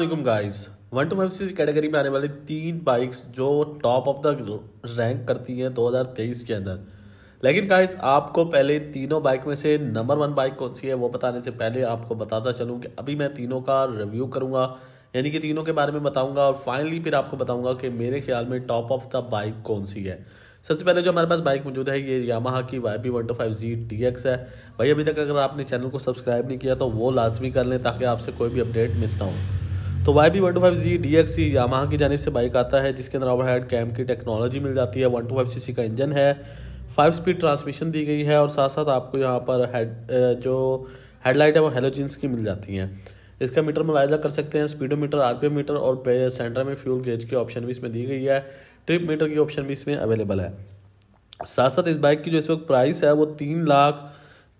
अल्लाम guys one two five C category में आने वाली तीन बाइक्स जो टॉप ऑफ द रैंक करती हैं 2023 के अंदर लेकिन गाइस आपको पहले तीनों बाइक में से नंबर वन बाइक कौन सी है वो बताने से पहले आपको बताता चलूँ कि अभी मैं तीनों का रिव्यू करूँगा यानी कि तीनों के बारे में बताऊँगा और फाइनली फिर आपको बताऊँगा कि मेरे ख्याल में टॉप ऑफ द बाइक कौन सी है सबसे पहले जो हमारे पास बाइक मौजूद है ये यामाहा की Y B one two five G T X है भाई अभी तक अगर आपने चैनल को सब्सक्राइब नहीं किया तो वो लाजमी कर लें ताकि आपसे कोई भी अपडेट मिस ना हो तो Y B one two five G D X Yamaha की जानब से बाइक आता है जिसके अंदर ओवर हेड कैम की टेक्नोलॉजी मिल जाती है one two five C C का इंजन है फाइव स्पीड ट्रांसमिशन दी गई है और साथ साथ आपको यहाँ पर हेड जो हेडलाइट है वो हेलोजिन्स की मिल जाती हैं इसका मीटर मुलायजा कर सकते हैं स्पीडोमीटर आरपीएम मीटर और सेंटर में फ्यूल गेज की ऑप्शन भी इसमें दी गई है ट्रिप मीटर की ऑप्शन भी इसमें अवेलेबल है साथ साथ इस बाइक की जो इस वक्त प्राइस है वो तीन लाख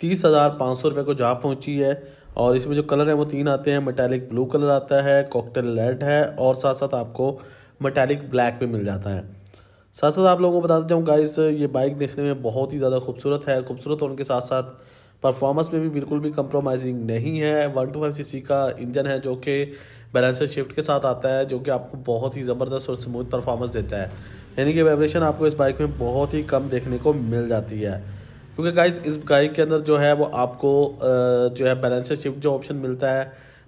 तीस हज़ार पाँच सौ रुपये को जहाँ पहुँची है और इसमें जो कलर है वो तीन आते हैं मेटेलिक ब्लू कलर आता है कॉकटेल रेड है और साथ साथ आपको मेटेलिक ब्लैक भी मिल जाता है साथ साथ आप लोगों को बताते जाऊँ गाइस ये बाइक देखने में बहुत ही ज़्यादा खूबसूरत है खूबसूरत और उनके साथ साथ परफॉर्मेंस में भी बिल्कुल भी कम्प्रोमाइजिंग नहीं है वन टू फाइव सी का इंजन है जो कि बैलेंसर शिफ्ट के साथ आता है जो कि आपको बहुत ही ज़बरदस्त और स्मूथ परफॉर्मेंस देता है यानी कि वाइब्रेशन आपको इस बाइक में बहुत ही कम देखने को मिल जाती है क्योंकि गाइज इस गाड़ी के अंदर जो है वो आपको जो है बैलेंसर शिफ्ट जो ऑप्शन मिलता है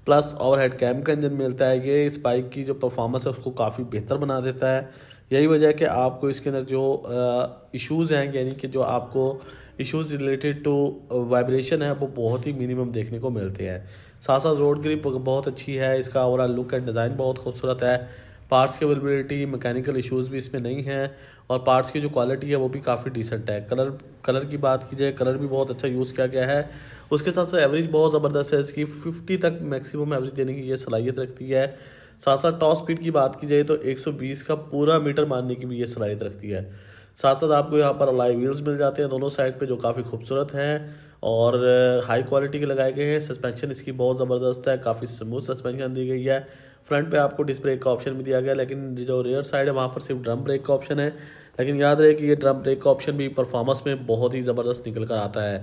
प्लस ओवर हेड कैम का इंजन मिलता है ये इस बाइक की जो परफॉर्मेंस है उसको काफ़ी बेहतर बना देता है यही वजह है कि आपको इसके अंदर जो इश्यूज़ हैं यानी कि जो आपको इश्यूज़ रिलेटेड टू वाइब्रेशन है वो बहुत ही मिनिमम देखने को मिलते हैं साथ साथ रोड ग्रिप बहुत अच्छी है इसका ओवरऑल लुक एंड डिज़ाइन बहुत खूबसूरत है पार्ट्स की अवेलेबिलिटी मैकेनिकल इश्यूज़ भी इसमें नहीं है और पार्ट्स की जो क्वालिटी है वो भी काफ़ी डिसेंट है कलर कलर की बात की जाए कलर भी बहुत अच्छा यूज़ किया गया है उसके साथ साथ एवरेज बहुत ज़बरदस्त है इसकी फिफ्टी तक मैक्सिमम एवरेज देने की ये सलाहियत रखती है साथ साथ टॉप स्पीड की बात की जाए तो एक का पूरा मीटर मारने की भी ये सलाहियत रखती है साथ साथ आपको यहाँ पर अलाई व्हील्स मिल जाते हैं दोनों साइड पर जो काफ़ी खूबसूरत हैं और हाई क्वालिटी के लगाए गए हैं सस्पेंशन इसकी बहुत ज़बरदस्त है काफ़ी स्मूथ सस्पेंशन दी गई है फ्रंट पे आपको डिस्क ब्रेक का ऑप्शन भी दिया गया लेकिन जो रेयर साइड है वहाँ पर सिर्फ ड्रम ब्रेक का ऑप्शन है लेकिन याद रहे कि ये ड्रम ब्रेक का ऑप्शन भी परफॉर्मेंस में बहुत ही ज़बरदस्त निकल कर आता है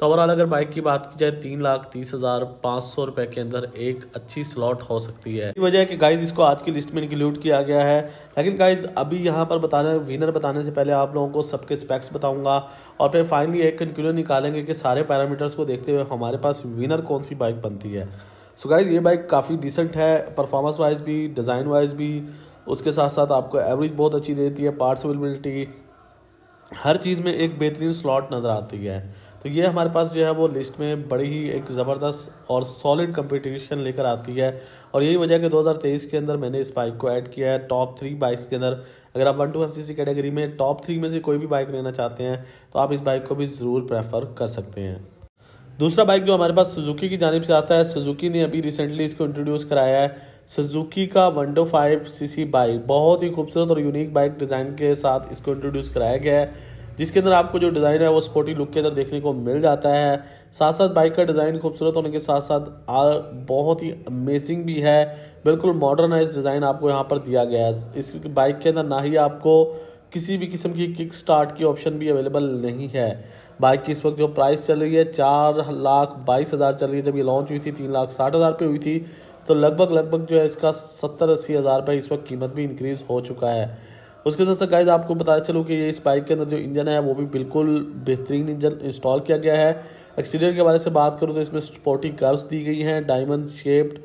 तो ओवरऑल अगर बाइक की बात की जाए तीन लाख तीस हज़ार पाँच सौ रुपये के अंदर एक अच्छी स्लॉट हो सकती है वजह है कि गाइज इसको आज की लिस्ट में इंक्लूड किया गया है लेकिन गाइज अभी यहाँ पर बताने विनर बताने से पहले आप लोगों को सबके स्पेक्स बताऊंगा और फिर फाइनली एक कंक्लूजन निकालेंगे कि सारे पैरामीटर्स को देखते हुए हमारे पास विनर कौन सी बाइक बनती है सो गाइज ये बाइक काफ़ी डिसेंट है परफॉर्मेंस वाइज भी डिज़ाइन वाइज भी उसके साथ साथ आपको एवरेज बहुत अच्छी देती है पार्ट्स अवेलेबिलिटी हर चीज़ में एक बेहतरीन स्लॉट नज़र आती है तो ये हमारे पास जो है वो लिस्ट में बड़ी ही एक ज़बरदस्त और सॉलिड कंपटीशन लेकर आती है और यही वजह कि 2023 के अंदर मैंने इस बाइक को ऐड किया है टॉप थ्री बाइक्स के अंदर अगर आप वन टू सी कैटेगरी में टॉप थ्री में से कोई भी बाइक लेना चाहते हैं तो आप इस बाइक को भी ज़रूर प्रेफर कर सकते हैं दूसरा बाइक जो हमारे पास सुजुकी की जानब से आता है सुजुकी ने अभी रिसेंटली इसको इंट्रोड्यूस कराया है सुजुकी का वन वनडो फाइव सी बाइक बहुत ही खूबसूरत और यूनिक बाइक डिज़ाइन के साथ इसको इंट्रोड्यूस कराया गया है जिसके अंदर आपको जो डिज़ाइन है वो स्पोर्टी लुक के अंदर देखने को मिल जाता है साथ साथ बाइक का डिज़ाइन खूबसूरत होने के साथ साथ आ, बहुत ही अमेजिंग भी है बिल्कुल मॉडर्नाइज डिज़ाइन आपको यहाँ पर दिया गया है इस बाइक के अंदर ना ही आपको किसी भी किस्म की किक स्टार्ट की ऑप्शन भी अवेलेबल नहीं है बाइक की इस वक्त जो प्राइस चल रही है चार लाख बाईस हज़ार चल रही है जब ये लॉन्च हुई थी तीन लाख साठ हज़ार रुपये हुई थी तो लगभग लगभग जो है इसका सत्तर अस्सी हज़ार रुपये इस वक्त कीमत भी इंक्रीज़ हो चुका है उसके साथ साथ गाइज आपको बताया चलूँ कि ये इस बाइक के अंदर जो इंजन है वो भी बिल्कुल बेहतरीन इंजन इंस्टॉल किया गया है एक्सीडेंट के बारे से बात करूँ तो इसमें स्पोर्टी कर्व्स दी गई हैं डायमंड शेप्ड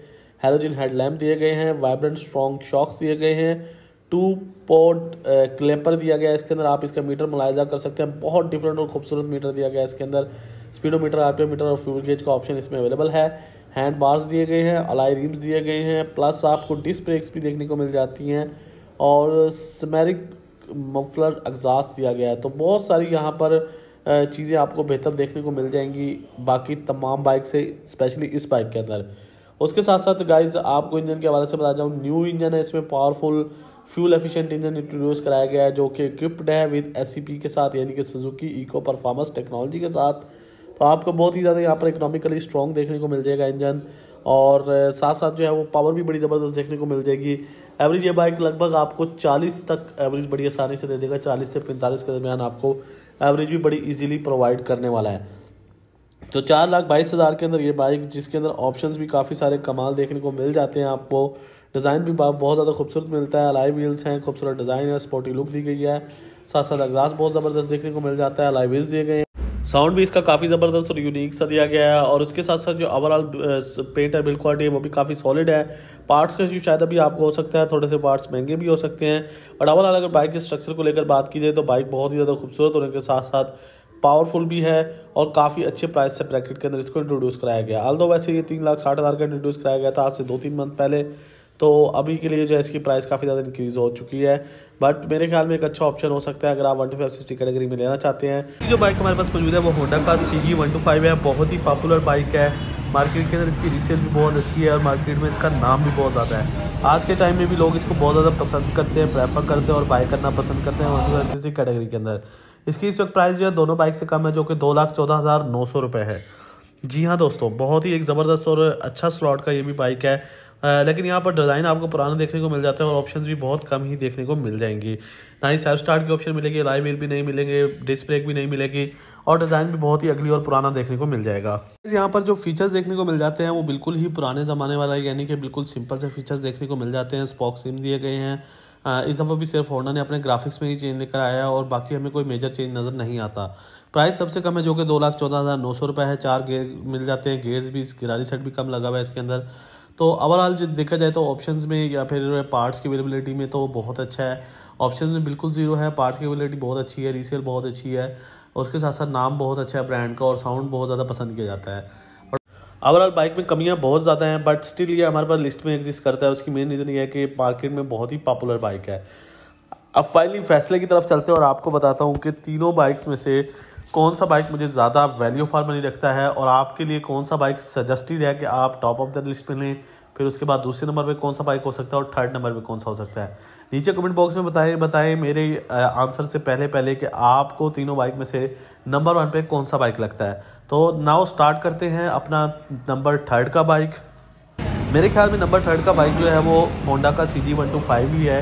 हेलोजिन हेडलैम्प दिए गए हैं वाइब्रेंट स्ट्रॉन्ग शॉक्स दिए गए हैं टू पॉट क्लेपर दिया गया है इसके अंदर आप इसका मीटर मुलायजा कर सकते हैं बहुत डिफरेंट और खूबसूरत मीटर दिया गया है इसके अंदर स्पीडोमीटर आरपीएम मीटर और फ्यूल गेज का ऑप्शन इसमें अवेलेबल है हैंड बार्स दिए गए हैं अलाई रिम्स दिए गए हैं प्लस आपको डिस्क ब्रेक्स भी देखने को मिल जाती हैं और स्मेरिक मफलर एग्जास्ट दिया गया है तो बहुत सारी यहाँ पर चीज़ें आपको बेहतर देखने को मिल जाएंगी बाकी तमाम बाइक से स्पेशली इस बाइक के अंदर उसके साथ साथ गाइज आपको इंजन के हवाले से बता जाऊँ न्यू इंजन है इसमें powerful fuel efficient engine introduce कराया गया है जो कि इक्विप्ड है विद एस के साथ यानी कि सुजुकी इको परफॉर्मेंस टेक्नोलॉजी के साथ तो आपको बहुत ही ज़्यादा यहाँ पर इकोनॉमिकली स्ट्रॉन्ग देखने को मिल जाएगा इंजन और साथ साथ जो है वो पावर भी बड़ी ज़बरदस्त देखने को मिल जाएगी एवरेज ये बाइक लगभग आपको 40 तक एवरेज बड़ी आसानी से दे देगा 40 से 45 के दरमियान आपको एवरेज भी बड़ी इजीली प्रोवाइड करने वाला है तो चार लाख बाईस हज़ार के अंदर ये बाइक जिसके अंदर ऑप्शंस भी काफ़ी सारे कमाल देखने को मिल जाते हैं आपको डिज़ाइन भी बहुत ज़्यादा खूबसूरत मिलता है अलाई व्हील्स हैं खूबसूरत डिज़ाइन है स्पोर्टी लुक दी गई है साथ साथ अगजाज बहुत ज़बरदस्त देखने को मिल जाता है अलाई व्हील्स दिए गए हैं साउंड भी इसका काफ़ी ज़बरदस्त और यूनिक सा दिया गया है और उसके साथ साथ जो ओवरऑल पेंट है बिल्ड क्वालिटी है वो भी काफ़ी सॉलिड है पार्ट्स का इशू शायद अभी आपको हो सकता है थोड़े से पार्ट्स महंगे भी हो सकते हैं बट ओवरऑल अगर बाइक के स्ट्रक्चर को लेकर बात की जाए तो बाइक बहुत ही ज़्यादा खूबसूरत होने के साथ साथ पावरफुल भी है और काफ़ी अच्छे प्राइस से ब्रैकेट के अंदर इसको इंट्रोड्यूस कराया गया आल वैसे ये तीन लाख साठ हज़ार का इंट्रोड्यूस कराया गया था आज से दो तीन मंथ पहले तो अभी के लिए जो है इसकी प्राइस काफ़ी ज़्यादा इंक्रीज़ हो चुकी है बट मेरे ख्याल में एक अच्छा ऑप्शन हो सकता है अगर आप one two five C category में लेना चाहते हैं जो बाइक हमारे पास मौजूद है वो होंडा का C G one two five है बहुत ही पॉपुलर बाइक है मार्केट के अंदर इसकी रीसेल भी बहुत अच्छी है और मार्केट में इसका नाम भी बहुत ज़्यादा है आज के टाइम में भी लोग इसको बहुत ज़्यादा पसंद करते हैं प्रेफर करते हैं और बाय करना पसंद करते हैं वन टू फाइव कैटेगरी के अंदर इसकी इस वक्त प्राइस जो है दोनों बाइक से कम है जो कि दो लाख चौदह हज़ार नौ सौ रुपये है जी हाँ दोस्तों बहुत ही एक ज़बरदस्त और अच्छा स्लॉट का ये भी बाइक है लेकिन यहाँ पर डिज़ाइन आपको पुराना देखने को मिल जाता है और ऑप्शन भी बहुत कम ही देखने को मिल जाएंगी ना ही सेल्फ स्टार्ट के ऑप्शन मिलेगी लाइव व्हील भी नहीं मिलेंगे डिस्क ब्रेक भी नहीं मिलेगी और डिज़ाइन भी बहुत ही अगली और पुराना देखने को मिल जाएगा यहाँ पर जो फीचर्स देखने को मिल जाते हैं वो बिल्कुल ही पुराने ज़माने वाला यानी कि बिल्कुल सिंपल से फीचर्स देखने को मिल जाते हैं स्पॉक सिम दिए गए हैं इस दफ़ा भी सिर्फ होंडा ने अपने ग्राफिक्स में ही चेंज लेकर आया और बाकी हमें कोई मेजर चेंज नज़र नहीं आता प्राइस सबसे कम है जो कि दो लाख चौदह हज़ार नौ सौ रुपये है चार गेयर मिल जाते हैं गेयर्स भी गिरारी सेट भी कम लगा हुआ है इसके अंदर तो ओवरऑल जो देखा जाए तो ऑप्शन में या फिर पार्ट्स की अवेलेबिलिटी में तो बहुत अच्छा है ऑप्शन में बिल्कुल ज़ीरो है पार्ट्स की अवेलेबिलिटी बहुत अच्छी है रीसेल बहुत अच्छी है उसके साथ साथ नाम बहुत अच्छा है ब्रांड का और साउंड बहुत ज़्यादा पसंद किया जाता है ओवरऑल बाइक में कमियां बहुत ज़्यादा हैं बट स्टिल ये हमारे पास लिस्ट में एग्जिस्ट करता है उसकी मेन रीज़न ये है कि मार्केट में बहुत ही पॉपुलर बाइक है अब फाइनली फैसले की तरफ चलते हैं और आपको बताता हूँ कि तीनों बाइक्स में से कौन सा बाइक मुझे ज़्यादा वैल्यू फॉर मनी रखता है और आपके लिए कौन सा बाइक सजेस्टेड है कि आप टॉप ऑफ द लिस्ट में लें फिर उसके बाद दूसरे नंबर पे कौन सा बाइक हो सकता है और थर्ड नंबर पे कौन सा हो सकता है नीचे कमेंट बॉक्स में बताएं बताएं मेरे आंसर से पहले पहले कि आपको तीनों बाइक में से नंबर वन पे कौन सा बाइक लगता है तो नाव स्टार्ट करते हैं अपना नंबर थर्ड का बाइक मेरे ख्याल में नंबर थर्ड का बाइक जो है वो होंडा का C G one two five ही है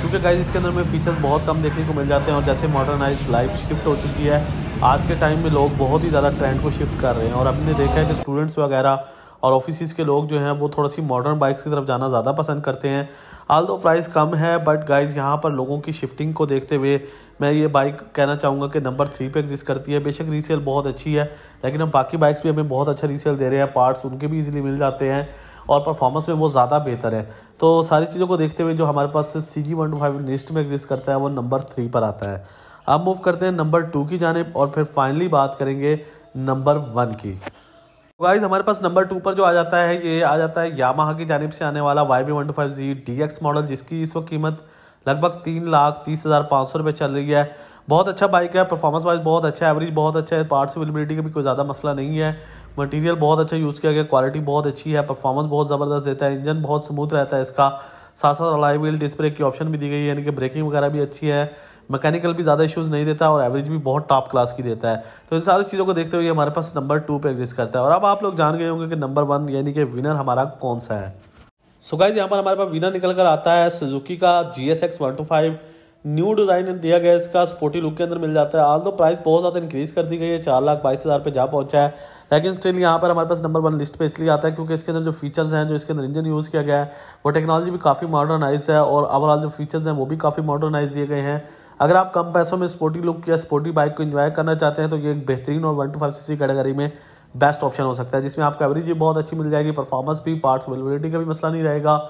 क्योंकि गाइज इसके अंदर में फीचर्स बहुत कम देखने को मिल जाते हैं और जैसे मॉडर्नाइज लाइफ शिफ्ट हो चुकी है आज के टाइम में लोग बहुत ही ज़्यादा ट्रेंड को शिफ्ट कर रहे हैं और हमने देखा है कि स्टूडेंट्स वगैरह और ऑफिस के लोग जो हैं वो थोड़ा सी मॉडर्न बाइक्स की तरफ जाना ज़्यादा पसंद करते हैं आल दो प्राइस कम है बट गाइज़ यहाँ पर लोगों की शिफ्टिंग को देखते हुए मैं ये बाइक कहना चाहूँगा कि नंबर थ्री पे एग्जिस्ट करती है बेशक रीसेल बहुत अच्छी है लेकिन हम बाकी बाइक्स भी हमें बहुत अच्छा रीसेल दे रहे हैं पार्ट्स उनके भी ईजिली मिल जाते हैं और परफॉर्मेंस में वो ज़्यादा बेहतर है तो सारी चीज़ों को देखते हुए जो हमारे पास C G one two list में एग्जिस्ट करता है वो नंबर थ्री पर आता है अब मूव करते हैं नंबर टू की जानब और फिर फाइनली बात करेंगे नंबर वन की गाइज तो हमारे पास नंबर टू पर जो आ जाता है ये आ जाता है यामाहा की जानब से आने वाला Y B one two five G D X model जिसकी इस वक्त कीमत लगभग तीन लाख तीस हज़ार पाँच सौ रुपये चल रही है बहुत अच्छा बाइक है परफॉर्मेंस वाइज बहुत अच्छा एवरेज बहुत अच्छा है पार्ट्स अवेलेबिलिटी अच्छा का भी कोई ज़्यादा मसला नहीं है मटीरियल बहुत अच्छा यूज़ किया गया क्वालिटी बहुत अच्छी है परफॉर्मेंस बहुत ज़बरदस्त देता है इंजन बहुत स्मूथ रहता है इसका साथ साथ अलाई डिस्प्ले की ऑप्शन भी दी गई है यानी कि ब्रेकिंग वगैरह भी अच्छी है मैकेनिकल भी ज़्यादा इशूज़ नहीं देता और एवरेज भी बहुत टॉप क्लास की देता है तो इन सारी चीज़ों को देखते हुए हमारे पास नंबर टू पर एग्जिस्ट करता है और अब आप लोग जान गए होंगे कि नंबर वन यानी कि विनर हमारा कौन सा है सो यहाँ पर हमारे पास विनर निकल कर आता है सुजुकी का G S X one two five new design दिया गया इसका स्पोर्टी लुक के अंदर मिल जाता है आज तो प्राइस बहुत ज़्यादा इंक्रीज कर दी गई है चार लाख बाईस हज़ार पे जा पहुंचा है लेकिन स्टिल यहाँ पर हमारे पास नंबर वन लिस्ट पे इसलिए आता है क्योंकि इसके अंदर जो फीचर्स हैं जो इसके अंदर इंजन यूज़ किया गया है वो टेक्नोलॉजी भी काफ़ी मॉडर्नाइज है और ओवरऑल जो फीचर्स हैं वो भी काफ़ी मॉडर्नाइज दिए गए हैं अगर आप कम पैसों में स्पोर्टी लुक या स्पोर्टी बाइक को इन्जॉय करना चाहते हैं तो ये एक बेहतरीन और one two five C category में बेस्ट ऑप्शन हो सकता है जिसमें आपको एवरेज भी बहुत अच्छी मिल जाएगी परफॉर्मेंस भी पार्ट्स अवेलेबिलिटी का भी मसला नहीं रहेगा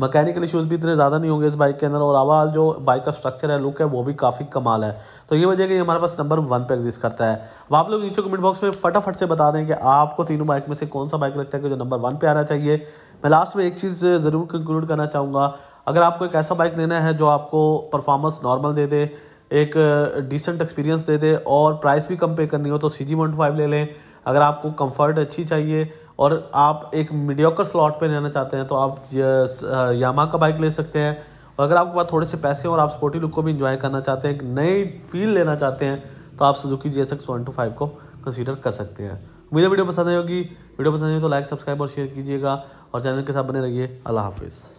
मैकेनिकल इशूज़ भी इतने ज़्यादा नहीं होंगे इस बाइक के अंदर और आवाज जो बाइक का स्ट्रक्चर है लुक है वो भी काफ़ी कमाल है तो ये वजह कि हमारे पास नंबर वन पे एग्जिस्ट करता है अब आप लोग नीचे कमेंट बॉक्स में फटाफट से बता दें कि आपको तीनों बाइक में से कौन सा बाइक लगता है कि जो नंबर वन पे आना चाहिए मैं लास्ट में एक चीज़ ज़रूर कंक्लूड करना चाहूँगा अगर आपको एक ऐसा बाइक लेना है जो आपको परफॉर्मेंस नॉर्मल दे दे एक डिसेंट एक्सपीरियंस दे दे और प्राइस भी कम पे करनी हो तो सी जी फाइव ले लें अगर आपको कंफर्ट अच्छी चाहिए और आप एक मीडियोकर स्लॉट पे लेना चाहते हैं तो आप यामा का बाइक ले सकते हैं और अगर आपके पास थोड़े से पैसे और आप स्पोर्टी लुक को भी इंजॉय करना चाहते हैं एक नई फील लेना चाहते हैं तो आप Suzuki G S X one two five को कंसीडर कर सकते हैं मुझे वीडियो पसंद आई होगी वीडियो पसंद आई तो लाइक सब्सक्राइब और शेयर कीजिएगा और चैनल के साथ बने रहिए अल्लाह हाफिज़